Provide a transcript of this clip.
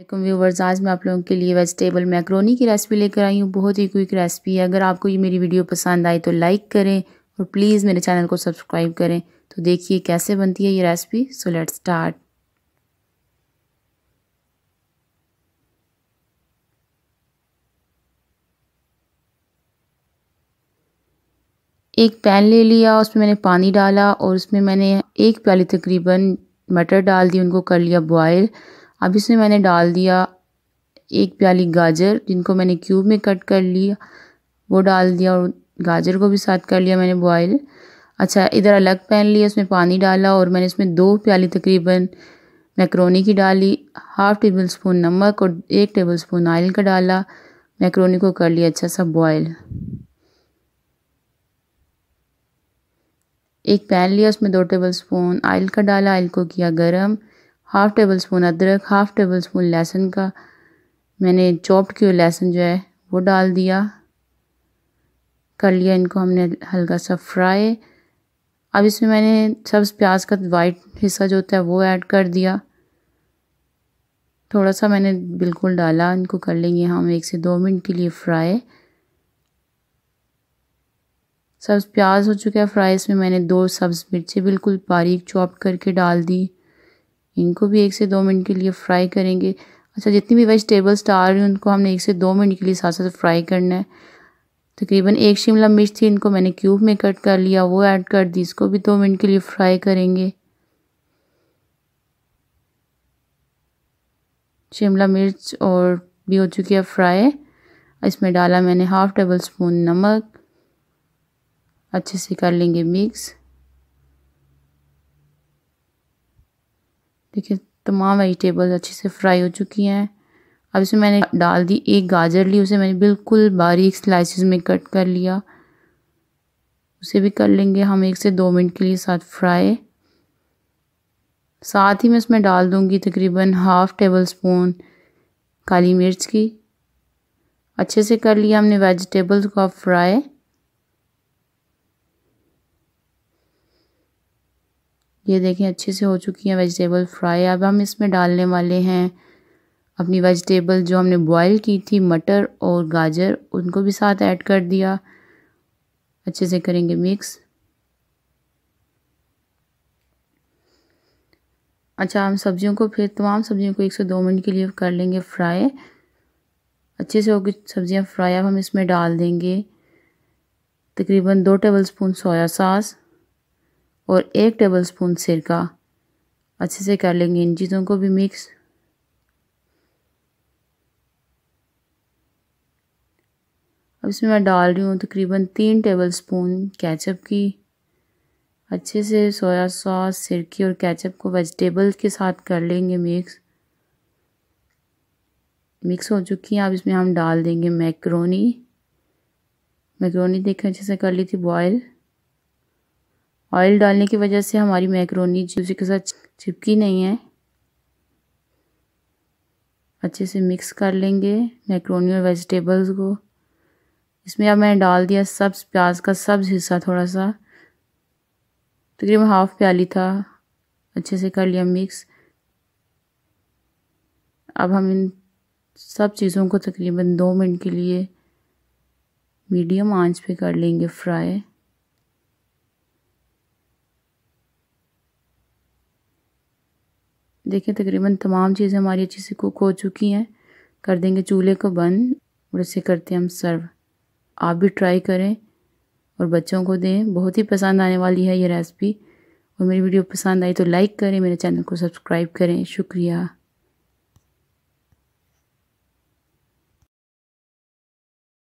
welcome viewers आज मैं आप लोगों के लिए वेजिटेबल मैक्रोनी की रेसिपी लेकर आई हूँ बहुत ही क्विक रेसिपी है अगर आपको ये मेरी वीडियो पसंद आई तो लाइक करें और प्लीज़ मेरे चैनल को सब्सक्राइब करें तो देखिए कैसे बनती है ये रेसिपी सो लेट स्टार्ट एक पैन ले लिया उसमें मैंने पानी डाला और उसमें मैंने एक प्याली तकरीबन मटर डाल दी उनको कर लिया बॉयल अब इसमें मैंने डाल दिया एक प्याली गाजर जिनको मैंने क्यूब में कट कर लिया वो डाल दिया और गाजर को भी साथ कर लिया मैंने बॉयल अच्छा इधर अलग पैन लिया उसमें पानी डाला और मैंने इसमें दो प्याली तकरीबन मैक्रोनी की डाली हाफ़ टेबल स्पून नमक और एक टेबल स्पून आयल का डाला मैक्रोनी को कर लिया अच्छा सा बॉयल एक पैन लिया उसमें दो टेबल स्पून आयल का डाला आयल को किया गर्म हाफ़ टेबल स्पून अदरक हाफ़ टेबल स्पून लहसुन का मैंने चॉप्ड किया लहसुन जो है वो डाल दिया कर लिया इनको हमने हल्का सा फ्राई अब इसमें मैंने सब्ज़ प्याज का वाइट हिस्सा जो होता है वो ऐड कर दिया थोड़ा सा मैंने बिल्कुल डाला इनको कर लेंगे हम एक से दो मिनट के लिए फ्राई सब्ज़ प्याज हो चुका है फ्राई इसमें मैंने दो सब्ज़ मिर्ची बिल्कुल बारीक चॉप करके डाल दी इनको भी एक से दो मिनट के लिए फ्राई करेंगे अच्छा जितनी भी वेजिटेबल्स डाल रही हूँ उनको हमने एक से दो मिनट के लिए साथ साथ फ्राई करना है तकरीबन एक शिमला मिर्च थी इनको मैंने क्यूब में कट कर लिया वो ऐड कर दी इसको भी दो मिनट के लिए फ्राई करेंगे शिमला मिर्च और भी हो चुकी है फ्राई इसमें डाला मैंने हाफ़ टेबल स्पून नमक अच्छे से कर लेंगे मिक्स देखिए तमाम वेजिटेबल्स अच्छे से फ्राई हो चुकी हैं अब इसमें मैंने डाल दी एक गाजर ली उसे मैंने बिल्कुल बारीक स्लाइसिस में कट कर लिया उसे भी कर लेंगे हम एक से दो मिनट के लिए साथ फ्राई साथ ही मैं इसमें डाल दूँगी तकरीबन हाफ़ टेबल स्पून काली मिर्च की अच्छे से कर लिया हमने वेजिटेबल्स को फ्राई ये देखें अच्छे से हो चुकी हैं वेजिटेबल फ्राई अब हम इसमें डालने वाले हैं अपनी वेजिटेबल जो हमने बॉईल की थी मटर और गाजर उनको भी साथ ऐड कर दिया अच्छे से करेंगे मिक्स अच्छा हम सब्जियों को फिर तमाम सब्जियों को एक से दो मिनट के लिए कर लेंगे फ्राई अच्छे से होगी सब्जियां फ्राई अब हम इसमें डाल देंगे तकरीबन दो टेबल स्पून सोया सास और एक टेबलस्पून सिरका अच्छे से कर लेंगे इन चीज़ों को भी मिक्स अब इसमें मैं डाल रही हूँ तकरीबन तो तीन टेबलस्पून केचप की अच्छे से सोया सॉस सिरकी और केचप को वेजिटेबल के साथ कर लेंगे मिक्स मिक्स हो चुकी हैं अब इसमें हम डाल देंगे मैक्रोनी मैक्रोनी देखें अच्छे से कर ली थी बॉयल ऑयल डालने की वजह से हमारी मैक्रोनी जूसी के साथ चिपकी नहीं है अच्छे से मिक्स कर लेंगे मैक्रोनी और वेजिटेबल्स को इसमें अब मैंने डाल दिया सब्ज प्याज का सब्ज हिस्सा थोड़ा सा तकरीबन हाफ प्याली था अच्छे से कर लिया मिक्स अब हम इन सब चीज़ों को तकरीबन दो मिनट के लिए मीडियम आंच पे कर लेंगे फ्राई देखिए तकरीबन तमाम चीज़ें हमारी अच्छी से कुक हो चुकी हैं कर देंगे चूल्हे को बंद और इसे करते हैं हम सर्व आप भी ट्राई करें और बच्चों को दें बहुत ही पसंद आने वाली है ये रेसिपी और मेरी वीडियो पसंद आई तो लाइक करें मेरे चैनल को सब्सक्राइब करें शुक्रिया